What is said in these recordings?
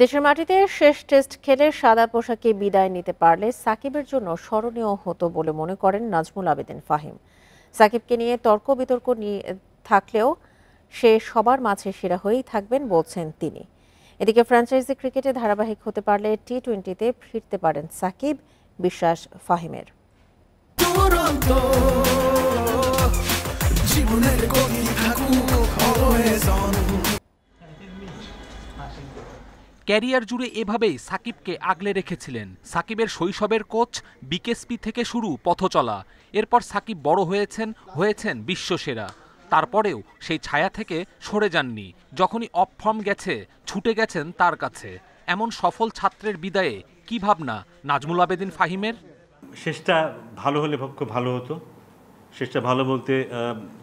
দেশের মাটিতে শেষ টেস্ট খেলে সাদা পোশাকে বিদায় নিতে পারলে সাকিবের জন্য স্মরণীয় হতো বলে মনে করেন নাজমুল আবেদিন ফাহিম সাকিবকে নিয়ে তর্ক বিতর্ক নিয়ে থাকলেও সে সবার মাঝে সেরা হয়েই থাকবেন বলছেন তিনি এদিকে ফ্র্যাঞ্চাইজি ক্রিকেটে ধারাবাহিক হতে পারলে টি টোয়েন্টিতে ফিরতে পারেন সাকিব বিশ্বাস ফাহিমের ক্যারিয়ার জুড়ে এভাবেই সাকিবকে আগলে রেখেছিলেন সাকিবের শৈশবের কোচ বিকেএসপি থেকে শুরু পথচলা এরপর সাকিব বড় হয়েছেন হয়েছেন বিশ্বসেরা তারপরেও সেই ছায়া থেকে সরে যাননি যখনই অফ ফর্ম গেছে ছুটে গেছেন তার কাছে এমন সফল ছাত্রের বিদায়ে কি ভাবনা নাজমুল আবেদিন ফাহিমের শেষটা ভালো হলে খুব ভালো হতো শেষটা ভালো বলতে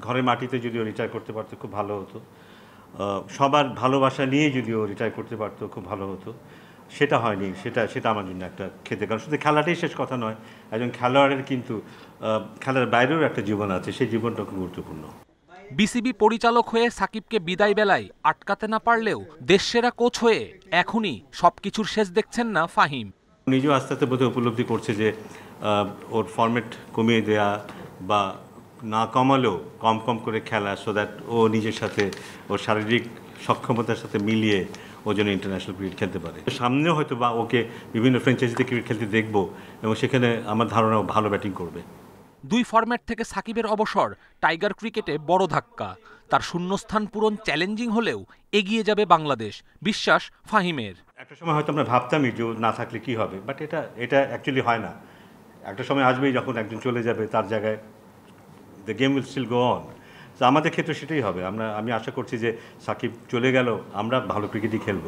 ঘরের মাটিতে যদিও রিটায়ার করতে পারতো খুব ভালো হতো সবার ভালোবাসা নিয়ে যদি ও রিটায়ার করতে পারতো খুব ভালো হতো সেটা হয়নি সেটা সেটা আমার জন্য একটা খেতে কারণ শুধু খেলাটাই শেষ কথা নয় একজন খেলোয়াড়ের কিন্তু খেলার বাইরেও একটা জীবন আছে সেই জীবনটা খুব গুরুত্বপূর্ণ বিসিবি পরিচালক হয়ে সাকিবকে বিদায় বেলায় আটকাতে না পারলেও দেশসেরা কোচ হয়ে এখনই সব কিছুর শেষ দেখছেন না ফাহিম নিজেও আস্তে আস্তে বোধহয় উপলব্ধি করছে যে ওর ফর্মেট কমিয়ে দেয়া বা না কমালেও কম কম করে খেলা সো দ্যাট ও নিজের সাথে ওর শারীরিক সক্ষমতার সাথে মিলিয়ে ও যেন ইন্টারন্যাশনাল ক্রিকেট খেলতে পারে সামনেও হয়তো বা ওকে বিভিন্ন ফ্র্যাঞ্চাইজিতে ক্রিকেট খেলতে দেখব এবং সেখানে আমার ধারণা ভালো ব্যাটিং করবে দুই ফরম্যাট থেকে সাকিবের অবসর টাইগার ক্রিকেটে বড় ধাক্কা তার শূন্যস্থান পূরণ চ্যালেঞ্জিং হলেও এগিয়ে যাবে বাংলাদেশ বিশ্বাস ফাহিমের একটা সময় হয়তো আমরা ভাবতামই যে না থাকলে কি হবে বাট এটা এটা অ্যাকচুয়ালি হয় না একটা সময় আসবেই যখন একজন চলে যাবে তার জায়গায় the game will still go on তো আমাদের ক্ষেত্রে সেটাই হবে আমরা আমি আশা করছি যে সাকিব চলে গেল আমরা ভালো ক্রিকেটই খেলব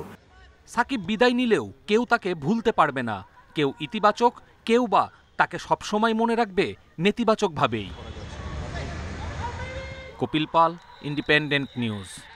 সাকিব বিদায় নিলেও কেউ তাকে ভুলতে পারবে না কেউ ইতিবাচক কেউ বা তাকে সবসময় মনে রাখবে নেতিবাচকভাবেই কপিল পাল ইন্ডিপেন্ডেন্ট নিউজ